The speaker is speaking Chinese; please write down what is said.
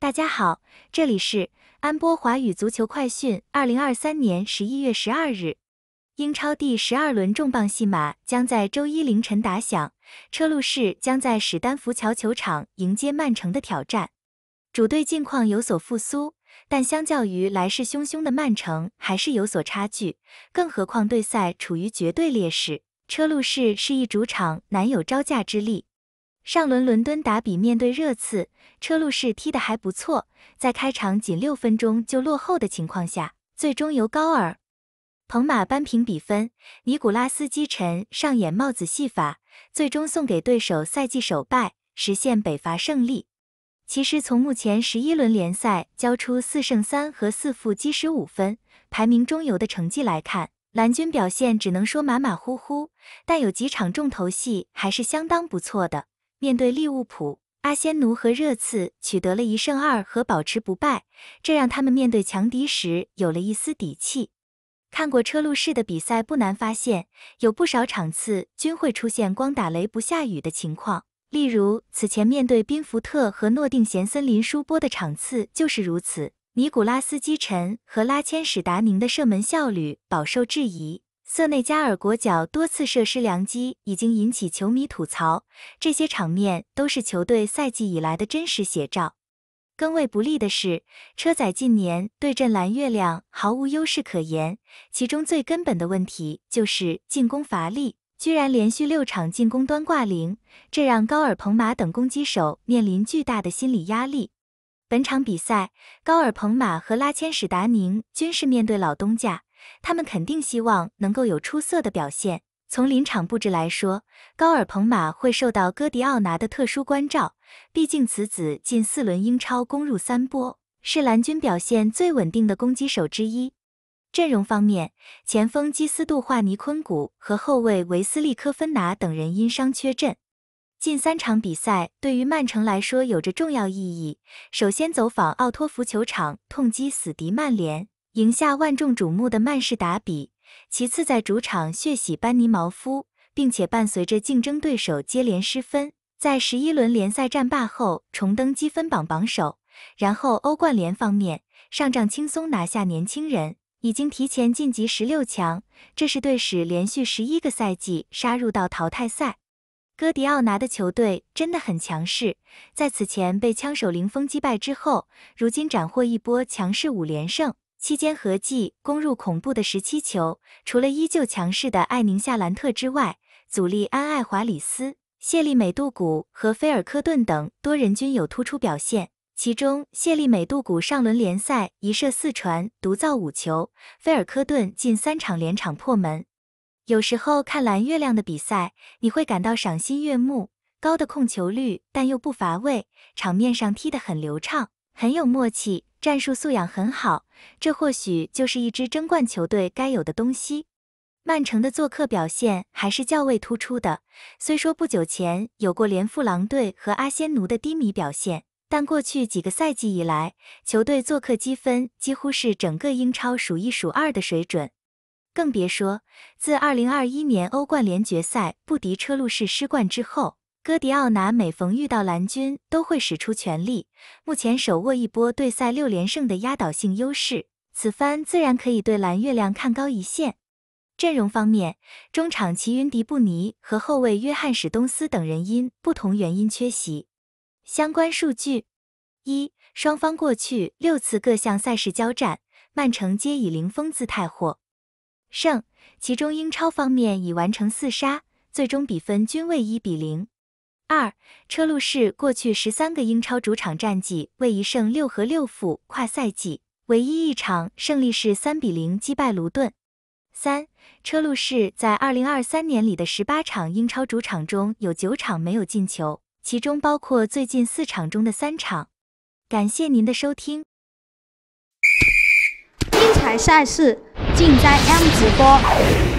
大家好，这里是安波华语足球快讯。二零二三年十一月十二日，英超第十二轮重磅戏码将在周一凌晨打响，车路士将在史丹福桥球场迎接曼城的挑战。主队近况有所复苏，但相较于来势汹汹的曼城还是有所差距，更何况对赛处于绝对劣势，车路士是一主场难有招架之力。上轮伦敦打比面对热刺，车路士踢得还不错，在开场仅六分钟就落后的情况下，最终由高尔、彭马扳平比分。尼古拉斯基臣上演帽子戏法，最终送给对手赛季首败，实现北伐胜利。其实从目前十一轮联赛交出四胜三和四负积十五分，排名中游的成绩来看，蓝军表现只能说马马虎虎，但有几场重头戏还是相当不错的。面对利物浦，阿仙奴和热刺取得了一胜二和，保持不败，这让他们面对强敌时有了一丝底气。看过车路士的比赛，不难发现，有不少场次均会出现光打雷不下雨的情况。例如，此前面对宾福特和诺定咸森林输波的场次就是如此。尼古拉斯基臣和拉千史达宁的射门效率饱受质疑。瑟内加尔国脚多次射失良机，已经引起球迷吐槽。这些场面都是球队赛季以来的真实写照。更为不利的是，车仔近年对阵蓝月亮毫无优势可言。其中最根本的问题就是进攻乏力，居然连续六场进攻端挂零，这让高尔彭马等攻击手面临巨大的心理压力。本场比赛，高尔彭马和拉千史达宁均是面对老东家。他们肯定希望能够有出色的表现。从临场布置来说，高尔彭马会受到戈迪奥拿的特殊关照，毕竟此子近四轮英超攻入三波，是蓝军表现最稳定的攻击手之一。阵容方面，前锋基斯杜化尼昆古和后卫维斯利科芬拿等人因伤缺阵。近三场比赛对于曼城来说有着重要意义，首先走访奥托福球场痛击死敌曼联。赢下万众瞩目的曼市打比，其次在主场血洗班尼毛夫，并且伴随着竞争对手接连失分，在十一轮联赛战罢后重登积分榜榜首。然后欧冠联方面，上仗轻松拿下年轻人，已经提前晋级十六强，这是队史连续十一个赛季杀入到淘汰赛。戈迪奥拿的球队真的很强势，在此前被枪手林峰击败之后，如今斩获一波强势五连胜。期间合计攻入恐怖的十七球，除了依旧强势的艾宁夏兰特之外，祖利安、艾华里斯、谢利美杜古和菲尔科顿等多人均有突出表现。其中，谢利美杜古上轮联赛一射四传，独造五球；菲尔科顿近三场连场破门。有时候看蓝月亮的比赛，你会感到赏心悦目，高的控球率，但又不乏味，场面上踢得很流畅。很有默契，战术素养很好，这或许就是一支争冠球队该有的东西。曼城的做客表现还是较为突出的，虽说不久前有过连富狼队和阿仙奴的低迷表现，但过去几个赛季以来，球队做客积分几乎是整个英超数一数二的水准，更别说自2021年欧冠联决赛不敌车路士失冠之后。戈迪奥拿每逢遇到蓝军都会使出全力，目前手握一波对赛六连胜的压倒性优势，此番自然可以对蓝月亮看高一线。阵容方面，中场齐云迪布尼和后卫约翰史东斯等人因不同原因缺席。相关数据：一双方过去六次各项赛事交战，曼城皆以零封姿态获胜，其中英超方面已完成四杀，最终比分均为一比零。二、车路士过去十三个英超主场战绩为一胜六和六负，跨赛季唯一一场胜利是三比零击败卢顿。三、车路士在二零二三年里的十八场英超主场中有九场没有进球，其中包括最近四场中的三场。感谢您的收听，精彩赛事尽在 M 直播。